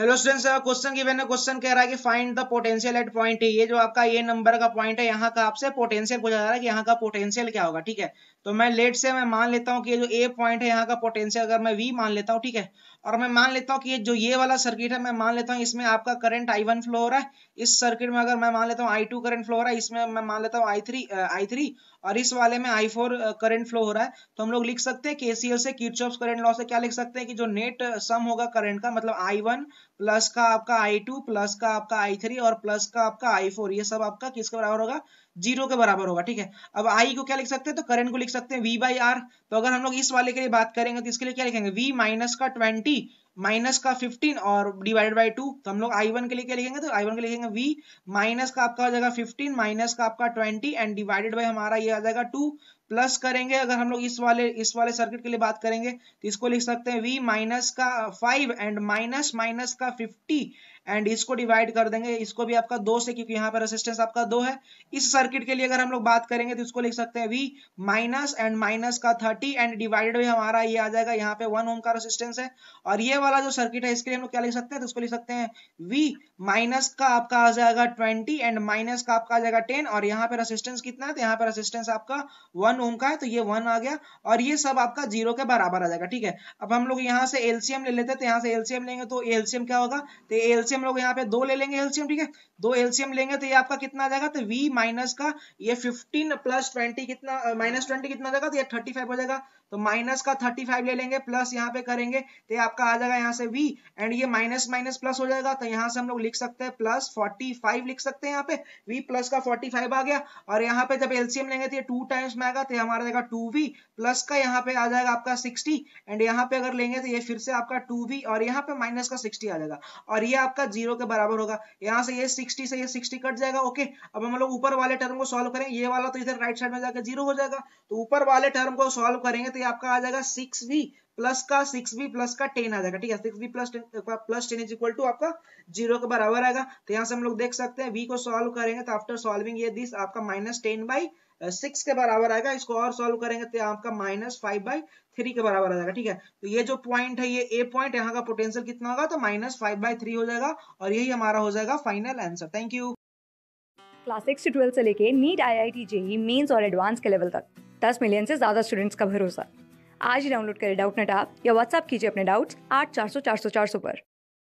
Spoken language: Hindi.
हेलो स्टूडेंट्स क्वेश्चन गिवन है क्वेश्चन कह रहा है कि find the potential at point ये जो आपका ये नंबर का पॉइंट है यहाँ का आपसे पोटेंशियल पूछा जा रहा है कि यहाँ का पोटेंशियल क्या होगा ठीक है तो मैं लेट से मैं मान लेता हूँ कि जो ए पॉइंट है यहाँ का पोटेंशियल अगर मैं वी मान लेता हूँ ठीक है और मैं मान लेता हूँ कि जो ये वाला सर्किट है मैं मान लेता हूँ इसमें आपका करंट आई वन फ्लो हो रहा है इस सर्किट में अगर मैं मान लेता हूँ आई टू करंट फ्लो हो रहा है इसमें मैं मान लेता हूँ आई थ्री आई थ्री और इस वाले में आई फोर करंट फ्लो हो रहा है तो हम लोग लिख सकते हैं एल से क्यूचॉप करंट लॉ से क्या लिख सकते हैं कि जो नेट सम होगा करंट का मतलब आई वन प्लस का आपका आई टू प्लस का आपका आई थ्री और प्लस का आपका आई फोर ये सब आपका किसके बराबर होगा जीरो के बराबर होगा ठीक है अब आई को क्या लिख सकते हैं तो करंट को लिख सकते हैं वी बाई आर तो अगर हम लोग इस वाले के लिए बात करेंगे तो इसके लिए क्या लिखेंगे वी माइनस का ट्वेंटी माइनस का फिफ्टीन और डिवाइडेड बाई टू तो हम लोग आई वन के लिए क्या लिखेंगे तो आई वन के लिखेंगे वी माइनस का आपका हो जाएगा फिफ्टीन माइनस का आपका ट्वेंटी एंड डिवाइडेड बाई हमारा ये आ जाएगा टू प्लस करेंगे अगर हम लोग इस वाले इस वाले सर्किट के लिए बात करेंगे तो इसको लिख सकते हैं v माइनस का 5 एंड माइनस माइनस का 50 एंड इसको डिवाइड कर देंगे इसको भी आपका दो से क्योंकि यहाँ पर रेसिस्टेंस आपका दो है इस सर्किट के लिए अगर हम लोग बात करेंगे तो इसको लिख सकते हैं v माइनस एंड माइनस का 30 एंड डिवाइडेड भी हमारा ये आ जाएगा यहाँ पे वन ओम का रेसिस्टेंस है और ये वाला जो सर्किट है इसके लिए हम लोग क्या लिख सकते हैं तो इसको लिख सकते हैं वी माइनस का आपका आ जाएगा ट्वेंटी एंड माइनस का आपका आ जाएगा टेन और यहाँ पे रेसिस्टेंस कितना है तो यहाँ पे रेसिस्टेंस आपका वन वन ओम का है तो ये वन आ गया और ये सब आपका जीरो के बराबर आ जाएगा ठीक है अब हम लोग यहाँ से एलसीएम ले लेते हैं तो यहाँ से एलसीएम लेंगे तो एलसीएम क्या होगा तो एलसीएम लोग यहाँ पे दो ले लेंगे एलसीएम ठीक है दो एलसीएम लेंगे तो ये आपका कितना आ जाएगा तो वी माइनस का ये फिफ्टीन प्लस ट्वेंटी कितना माइनस ट्वेंटी कितना जाएगा तो ये थर्टी फाइव हो जाएगा तो माइनस का थर्टी फाइव ले लेंगे प्लस यहाँ पे करेंगे तो ये आपका आ जाएगा यहाँ से वी एंड ये माइनस माइनस प्लस हो जाएगा तो यहाँ से हम लोग लिख सकते हैं प्लस फोर्टी फाइव लिख सकते हैं यहाँ पे वी प्लस का फोर्टी फाइव आ गया और यहाँ पे जब एलसीएम लेंगे तो ये टू टाइम्स में आएगा तो हमारा देगा टू वी प्लस का यहाँ पे आ जाएगा आपका सिक्सटी एंड यहाँ पे अगर लेंगे तो ये फिर से आपका टू वी और यहाँ पे माइनस का सिक्सटी आ जाएगा और ये आपका जीरो के बराबर होगा यहाँ से ये सिक्सटी से ये सिक्सटी कट जाएगा ओके अब हम लोग ऊपर वाले टर्म को सॉल्व करें ये वाला तो इधर राइट साइड में जाकर जीरो हो जाएगा तो ऊपर वाले टर्म को सोल्व करेंगे तो ये आपका आ जाएगा सिक्स वी प्लस का सिक्स बी प्लस का टेन आ जाएगा ठीक है six B plus plus ten is equal to आपका जीरो के बराबर आएगा तो यहाँ से हम लोग देख सकते हैं वी को सॉल्व करेंगे तो आफ्टर सॉल्विंग ये दिस आपका माइनस टेन बाई सिक्स के बराबर आएगा इसको और सॉल्व करेंगे तो आपका माइनस फाइव बाई थ्री के बराबर आ जाएगा ठीक है तो ये जो पॉइंट है ये ए पॉइंट यहाँ का पोटेंशियल कितना होगा तो माइनस फाइव बाई थ्री हो जाएगा और यही हमारा हो जाएगा final answer thank you class six से ट्वेल्थ से लेके NEET I I T JEE Mains और एडवांस के लेवल तक दस मिलियन से ज्यादा स्टूडेंट्स का भरोसा आज ही डाउनलोड करें डाउट नेट आप या व्हाट्सअप कीजिए अपने डाउट्स आठ चार सौ चार सौ चार सौ पर